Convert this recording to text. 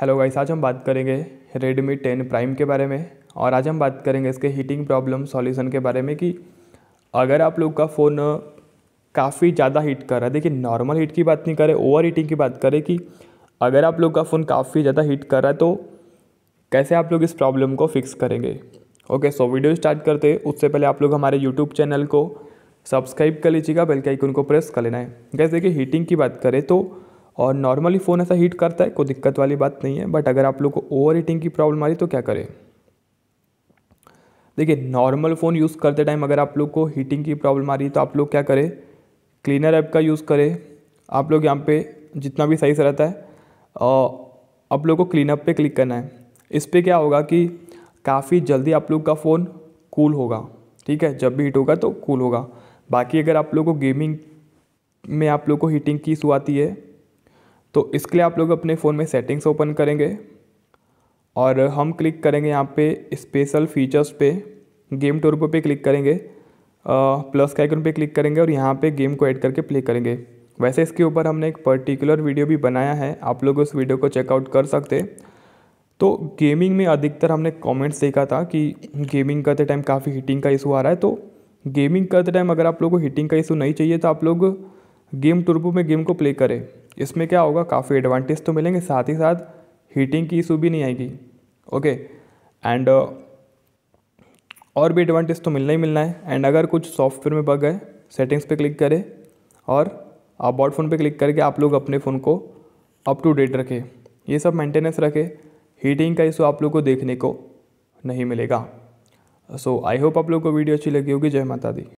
hello guys आज हम बात करेंगे रेडमी टेन प्राइम के बारे में और आज हम बात करेंगे इसके हीटिंग प्रॉब्लम सॉल्यूशन के बारे में कि अगर आप लोग का फ़ोन काफ़ी ज़्यादा हीट कर रहा है देखिए नॉर्मल हीट की बात नहीं करें ओवर हीटिंग की बात करें कि अगर आप लोग का फ़ोन काफ़ी ज़्यादा हीट कर रहा है तो कैसे आप लोग इस प्रॉब्लम को फिक्स करेंगे ओके सो वीडियो स्टार्ट करते उससे पहले आप लोग हमारे यूट्यूब चैनल को सब्सक्राइब कर लीजिएगा बेल के आइकन को प्रेस कर लेना है गैस देखिए हीटिंग की बात करें तो और नॉर्मली फ़ोन ऐसा हीट करता है कोई दिक्कत वाली बात नहीं है बट अगर आप लोग को ओवर हीटिंग की प्रॉब्लम आ रही तो क्या करें देखिए नॉर्मल फ़ोन यूज़ करते टाइम अगर आप लोग को हीटिंग की प्रॉब्लम आ रही है तो आप लोग क्या करें क्लीनर ऐप का यूज़ करें आप लोग यहाँ पे जितना भी सही से रहता है आप लोग को क्लीनअप पे क्लिक करना है इस पर क्या होगा कि काफ़ी जल्दी आप लोग का फ़ोन कूल होगा ठीक है जब भी हीट होगा तो कूल होगा बाकी अगर आप लोग को गेमिंग में आप लोग को हीटिंग की इशू आती है तो इसके लिए आप लोग अपने फ़ोन में सेटिंग्स ओपन करेंगे और हम क्लिक करेंगे यहाँ पे स्पेशल फीचर्स पे गेम टूर पे क्लिक करेंगे प्लस के आइकन पे क्लिक करेंगे और यहाँ पे गेम को ऐड करके प्ले करेंगे वैसे इसके ऊपर हमने एक पर्टिकुलर वीडियो भी बनाया है आप लोग उस वीडियो को चेकआउट कर सकते तो गेमिंग में अधिकतर हमने कमेंट्स देखा था कि गेमिंग करते टाइम काफ़ी हीटिंग का इशू आ रहा है तो गेमिंग करते टाइम अगर आप लोग को हीटिंग का इशू नहीं चाहिए तो आप लोग गेम टुरबो में गेम को प्ले करें इसमें क्या होगा काफ़ी एडवांटेज तो मिलेंगे साथ ही साथ हीटिंग की इशू भी नहीं आएगी ओके एंड uh, और भी एडवांटेज तो मिलना ही मिलना है एंड अगर कुछ सॉफ्टवेयर में बग है सेटिंग्स पे क्लिक करें और अबाउट फ़ोन पे क्लिक करके आप लोग अपने फ़ोन को अप टू डेट रखें ये सब मेंटेनेंस रखें हीटिंग का इशू आप लोग को देखने को नहीं मिलेगा सो आई होप आप लोग को वीडियो अच्छी लगी होगी जय माता दी